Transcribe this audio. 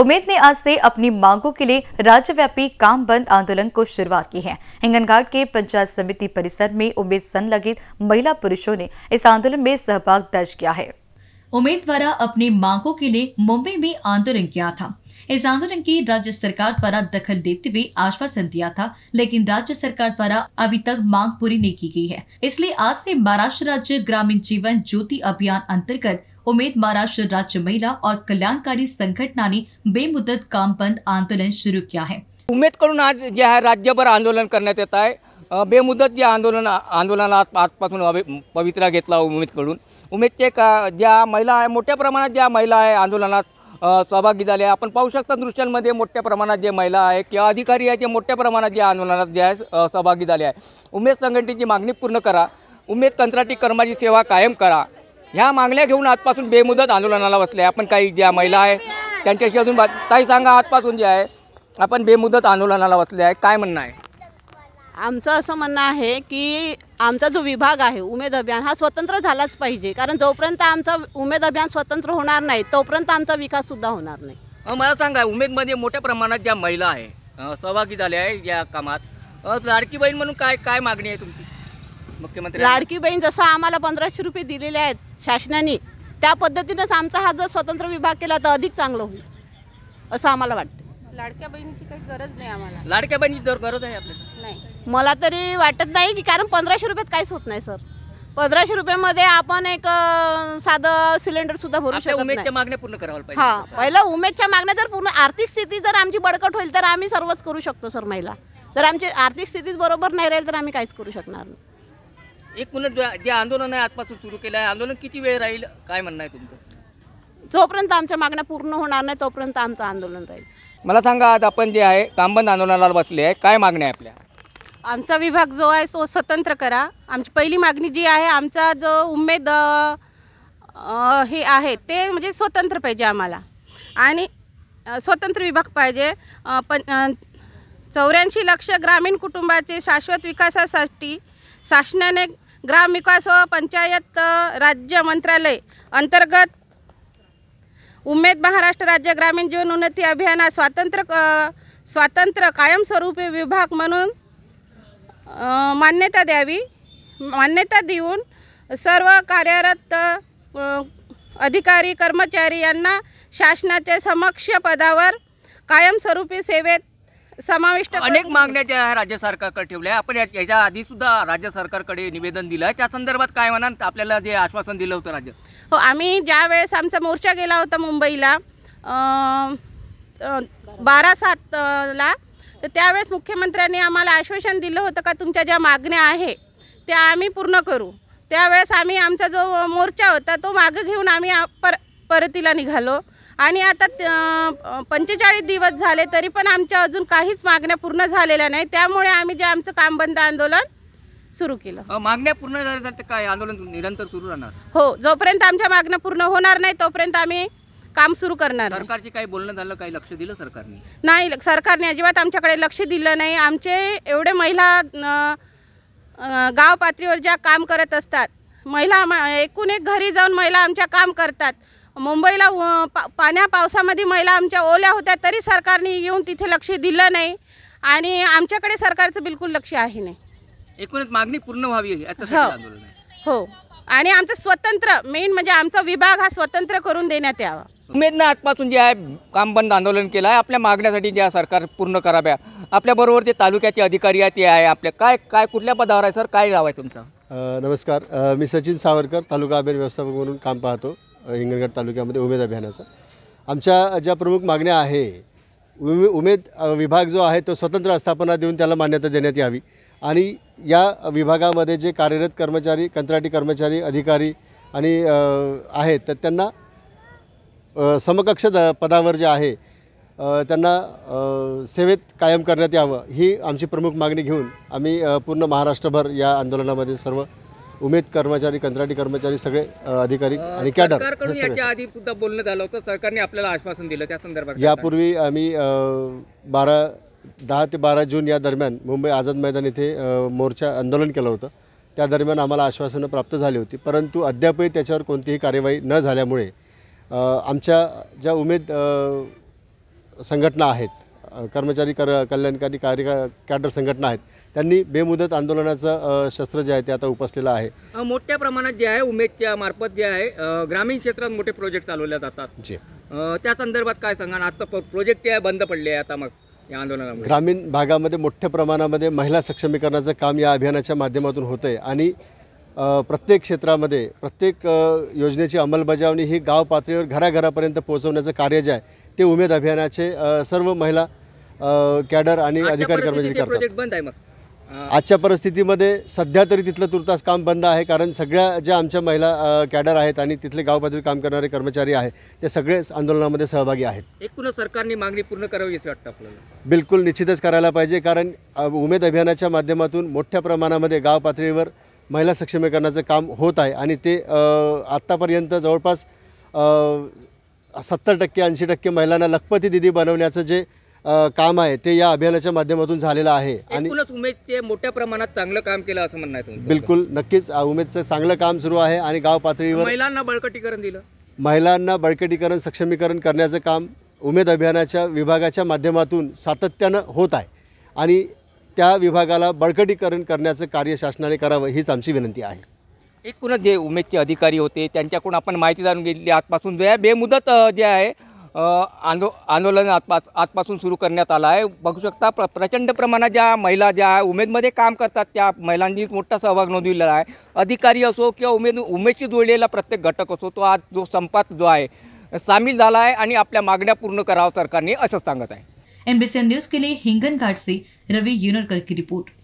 उम्मीद ने आज से अपनी मांगों के लिए राज्यव्यापी काम बंद आंदोलन को शुरुआत की है हिंगनघाट के पंचायत समिति परिसर में उम्मीद संलगित महिला पुरुषों ने इस आंदोलन में सहभाग दर्ज किया है उम्मीद द्वारा अपनी मांगों के लिए मुंबई में आंदोलन किया था इस आंदोलन की राज्य सरकार द्वारा दखल देते हुए आश्वासन दिया था लेकिन राज्य सरकार द्वारा अभी तक मांग पूरी नहीं की गई है इसलिए आज से महाराष्ट्र राज्य ग्रामीण जीवन ज्योति अभियान अंतर्गत उमेद महाराष्ट्र राज्य महिला और कल्याणकारी संघटना ने बेमुदत काम बंद आंदोलन शुरू किया है उम्मीद करून आज जे आहे राज्यभर आंदोलन करण्यात येत आहे बेमुदत जे आंदोलन आंदोलनात आजपासून पवित्रा घेतला उमेदकडून उमेदचे का ज्या महिला आहे मोठ्या प्रमाणात ज्या महिला आहे आंदोलनात सहभागी झाले आपण पाहू शकता दृश्यांमध्ये मोठ्या प्रमाणात जे महिला आहे किंवा अधिकारी आहे जे मोठ्या प्रमाणात जे आंदोलनात जे आहे सहभागी झाले आहे उमेद संघटनेची मागणी पूर्ण करा उमेद कंत्राटी कर्माची सेवा कायम करा ह्या मागण्या घेऊन आजपासून बेमुदत आंदोलनाला बसले आपण काही ज्या महिला आहे त्यांच्याशी अजून काही ताई सांगा आजपासून जे आहे आपण बेमुदत आंदोलनाला बसले आहे काय म्हणणं आहे आमचं असं म्हणणं आहे की आमचा जो विभाग आहे उमेद अभियान हा स्वतंत्र झालाच पाहिजे कारण जोपर्यंत आमचा उमेद अभियान स्वतंत्र होणार नाही तोपर्यंत आमचा सुद्धा होणार नाही मला सांगा उमेदमध्ये मोठ्या प्रमाणात ज्या महिला आहे सहभागी झाल्या आहे या कामात लाडकी बहीण म्हणून काय काय मागणी आहे तुमची मुख्यमंत्री लाडकी बहीण जसं आम्हाला पंधराशे रुपये दिलेले आहेत शासनाने त्या पद्धतीनंच आमचा हा जर स्वतंत्र विभाग केला तर अधिक चांगला होईल असं आम्हाला वाटतं लाडक्या बहिणीची काही गरज नाही आम्हाला लाडक्या गरज आहे मला तरी वाटत नाही की कारण पंधराशे रुपयात काहीच होत नाही सर पंधराशे रुपयामध्ये आपण एक साधं सिलेंडर सुद्धा भरू शकतो उमेदच्या मागण्या पूर्ण करायला पाहिजे हा पहिलं उमेदच्या मागण्या जर पूर्ण आर्थिक स्थिती जर आमची बडकट होईल तर आम्ही सर्वच करू शकतो सर महिला जर आमची आर्थिक स्थितीच बरोबर नाही राहील तर आम्ही काहीच करू शकणार एकूणच जे आंदोलन आहे आजपासून सुरू केलं आहे आंदोलन किती वेळ राहील काय म्हणणं आहे तुमचं जोपर्यंत आमच्या मागण्या पूर्ण होणार नाही तोपर्यंत आमचं आंदोलन राहील मला सांगा आज आपण जे आहे कामबंद आंदोलनाला बसले आहे काय मागणी आहे आपल्या आमचा विभाग जो आहे तो स्वतंत्र करा आमची पहिली मागणी जी आहे आमचा जो उमेद हे आहे ते म्हणजे स्वतंत्र पाहिजे आम्हाला आणि स्वतंत्र विभाग पाहिजे पण चौऱ्याऐंशी लक्ष ग्रामीण कुटुंबाचे शाश्वत विकासासाठी शासनाने ग्रामविकास व पंचायत राज्य मंत्रालय अंतर्गत उमेद महाराष्ट्र राज्य ग्रामीण जीवनोन्नती अभियाना स्वातंत्र्य स्वातंत्र्य कायमस्वरूपी विभाग म्हणून मान्यता द्यावी मान्यता देऊन सर्व कार्यरत अधिकारी कर्मचारी यांना शासनाचे समक्ष पदावर कायमस्वरूपी सेवेत समाविष्ट अनेक मागण्या ज्या राज्य सरकारकडे ठेवल्या आपण याच्या आधी सुद्धा राज्य सरकारकडे निवेदन दिलं आहे त्या संदर्भात काय म्हणाल आपल्याला जे आश्वासन दिलं होतं राज्य हो आम्ही ज्या वेळेस आमचा मोर्चा गेला होता मुंबईला बारा सातला तर त्यावेळेस मुख्यमंत्र्यांनी आम्हाला आश्वासन दिलं होतं का तुमच्या ज्या मागण्या आहे त्या आम्ही पूर्ण करू त्यावेळेस आम्ही आमचा जो मोर्चा होता तो मागं घेऊन आम्ही पर परतीला निघालो आणि आता पंचेचाळीस दिवस झाले तरी पण आमच्या अजून काहीच मागण्या पूर्ण झालेल्या नाही त्यामुळे आम्ही जे आमचं काम बंद आंदोलन सुरू केलं मागण्या पूर्ण झाल्या तर काय आंदोलन निरंतर सुरू राहणार हो जोपर्यंत आमच्या मागण्या पूर्ण होणार नाही तोपर्यंत आम्ही काम सुरू करणार सरकारचे काही बोलणं झालं काही लक्ष दिलं सरकारने नाही सरकारने अजिबात आमच्याकडे लक्ष दिलं नाही आमचे एवढे महिला गाव पातळीवर ज्या काम करत असतात महिला एकूण एक घरी जाऊन महिला आमच्या काम करतात मुंबईला पा पाण्या पावसामध्ये महिला आमच्या ओल्या होत्या तरी सरकारने येऊन तिथे लक्ष दिलं नाही आणि आमच्याकडे सरकारचं बिलकुल लक्ष आहे नाही एकूणच मागणी पूर्ण व्हावी हो हो आणि आमचं स्वतंत्र मेन म्हणजे आमचा विभाग हा स्वतंत्र करून देण्यात यावा उमेदनं आजपासून जे आहे काम बंद आंदोलन केलं आहे आपल्या मागण्यासाठी ज्या सरकार पूर्ण कराव्या आपल्याबरोबर ते तालुक्याचे अधिकारी आहेत ते आहे आपल्या काय काय कुठल्या पदावर आहे सर काय गाव आहे तुमचं नमस्कार मी सचिन सावरकर तालुका अभियान व्यवस्थापक म्हणून काम पाहतो हिंगणघाट तालुक्यामध्ये उमेद अभियानाचा आमच्या ज्या प्रमुख मागण्या आहे उमे उमेद विभाग जो आहे तो स्वतंत्र आस्थापना देऊन त्याला मान्यता देण्यात यावी आणि या विभागामध्ये जे कार्यरत कर्मचारी कंत्राटी कर्मचारी अधिकारी आणि आहेत तर त्यांना समकक्ष द पदावर जे आहे त्यांना सेवेत कायम करण्यात यावं ही आमची प्रमुख मागणी घेऊन आम्ही पूर्ण महाराष्ट्रभर या आंदोलनामध्ये सर्व उमेद कर्मचारी कंत्राटी कर्मचारी सगळे अधिकारी आणि कॅडर आधी सुद्धा बोलण्यात आलं होतं सरकारने आपल्याला आश्वासन दिलं त्या संदर्भात यापूर्वी आम्ही बारा दहा ते बारा जून या दरम्यान मुंबई आझाद मैदान येथे मोर्चा आंदोलन केलं होतं त्या दरम्यान आम्हाला आश्वासनं प्राप्त झाली होती परंतु अद्यापही त्याच्यावर कोणतीही कार्यवाही न झाल्यामुळे आमच्या ज्या उमेद संघटना आहेत कर्मचारी कर कल्याणकारी कार्य कॅडर संघटना आहेत त्यांनी बेमुदत आंदोलनाचं शस्त्र जे आहे ते आता उपसलेलं आहे मोठ्या प्रमाणात जे आहे उमेदच्या मार्फत जे आहे ग्रामीण क्षेत्रात मोठे प्रोजेक्ट चालवले जातात जे त्या संदर्भात काय सांगा आता प्रोजेक्ट जे बंद पडले आता मग या ग्रामीण भागामध्ये मोठ्या प्रमाणामध्ये महिला सक्षमीकरणाचं काम या अभियानाच्या माध्यमातून होतं आहे आणि प्रत्येक क्षेत्रामध्ये प्रत्येक योजनेची अंमलबजावणी ही गाव पातळीवर घराघरापर्यंत पोहोचवण्याचं कार्य जे आहे ते उमेद अभियानाचे सर्व महिला कॅडर आणि अधिकारी कर्मचारी करतात बंद आहे मग आजच्या परिस्थितीमध्ये सध्या तरी तिथलं तुर्तास काम बंद आहे कारण सगळ्या ज्या आमच्या महिला कॅडर आहेत आणि तिथले गाव पातळी काम करणारे कर्मचारी आहेत ते सगळेच आंदोलनामध्ये सहभागी आहेत एकूणच सरकारने मागणी पूर्ण करावी असं वाटतं आपल्याला बिलकुल निश्चितच करायला पाहिजे कारण उमेद अभियानाच्या माध्यमातून मोठ्या प्रमाणामध्ये गाव पातळीवर महिला सक्षमीकरणाचं काम होत आहे आणि ते आत्तापर्यंत जवळपास सत्तर टक्के ऐंशी टक्के महिलांना लखपती दिदी बनवण्याचं जे काम आहे ते या अभियानाच्या माध्यमातून झालेलं आहे आणि एकूणच उमेदचे मोठ्या प्रमाणात चांगलं काम केलं असं म्हणणं बिलकुल नक्कीच उमेदचं चांगलं काम सुरू आहे आणि गाव पातळीवर महिलांना बळकटीकरण दिलं महिलांना बळकटीकरण सक्षमीकरण करण्याचं काम उमेद अभियानाच्या विभागाच्या माध्यमातून सातत्यानं होत आहे आणि त्या विभागाला बळकटीकरण करण्याचं कार्य शासनाने करावं हीच आमची विनंती आहे एकूणच जे उमेदचे अधिकारी होते त्यांच्याकडून आपण माहिती जाणून घेतली आजपासून जे बेमुदत जे आहे आंदो आंदोलन आजपास आजपासून सुरू करण्यात आलं आहे बघू शकता प्र प्रचंड प्रमाणात ज्या महिला ज्या उमेदमध्ये काम करतात त्या महिलांनी मोठा सहभाग नोंदविलेला आहे अधिकारी असो किंवा उमेद उमेदशी जुळलेला प्रत्येक घटक असो तो आज जो संपात जो आहे सामील झाला आहे आणि आपल्या मागण्या पूर्ण करावं सरकारने असं सांगत आहे एम न्यूज के लिए हिंगन से रवि युनरकर की रिपोर्ट